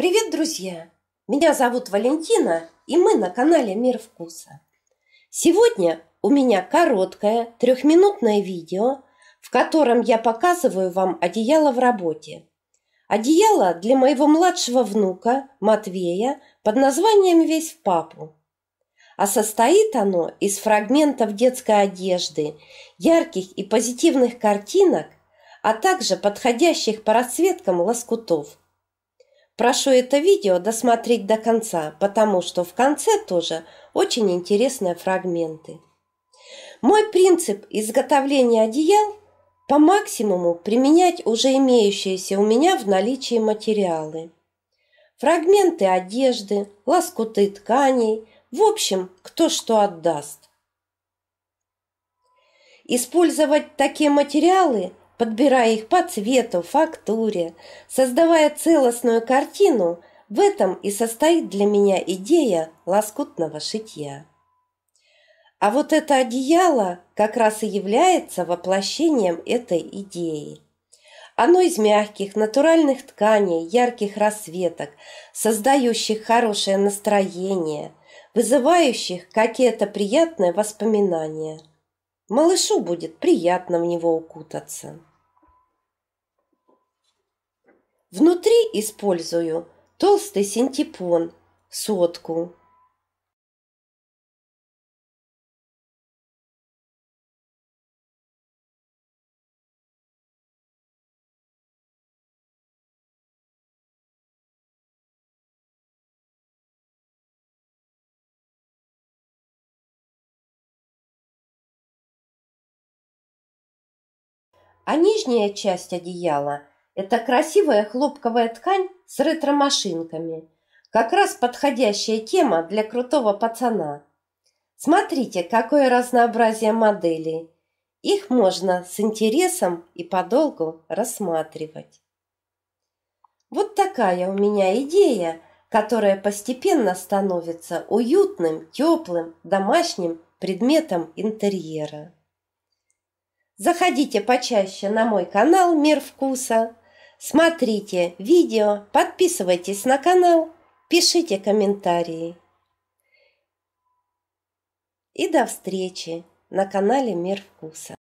Привет, друзья! Меня зовут Валентина, и мы на канале Мир Вкуса. Сегодня у меня короткое трехминутное видео, в котором я показываю вам одеяло в работе. Одеяло для моего младшего внука Матвея под названием «Весь в папу». А состоит оно из фрагментов детской одежды, ярких и позитивных картинок, а также подходящих по расцветкам лоскутов – Прошу это видео досмотреть до конца, потому что в конце тоже очень интересные фрагменты. Мой принцип изготовления одеял – по максимуму применять уже имеющиеся у меня в наличии материалы. Фрагменты одежды, лоскуты тканей, в общем, кто что отдаст. Использовать такие материалы подбирая их по цвету, фактуре, создавая целостную картину, в этом и состоит для меня идея лоскутного шитья. А вот это одеяло как раз и является воплощением этой идеи. Оно из мягких, натуральных тканей, ярких расцветок, создающих хорошее настроение, вызывающих какие-то приятные воспоминания – Малышу будет приятно в него укутаться. Внутри использую толстый синтепон, сотку, а нижняя часть одеяла – это красивая хлопковая ткань с ретро-машинками. Как раз подходящая тема для крутого пацана. Смотрите, какое разнообразие моделей. Их можно с интересом и подолгу рассматривать. Вот такая у меня идея, которая постепенно становится уютным, теплым, домашним предметом интерьера. Заходите почаще на мой канал «Мир вкуса», смотрите видео, подписывайтесь на канал, пишите комментарии. И до встречи на канале «Мир вкуса».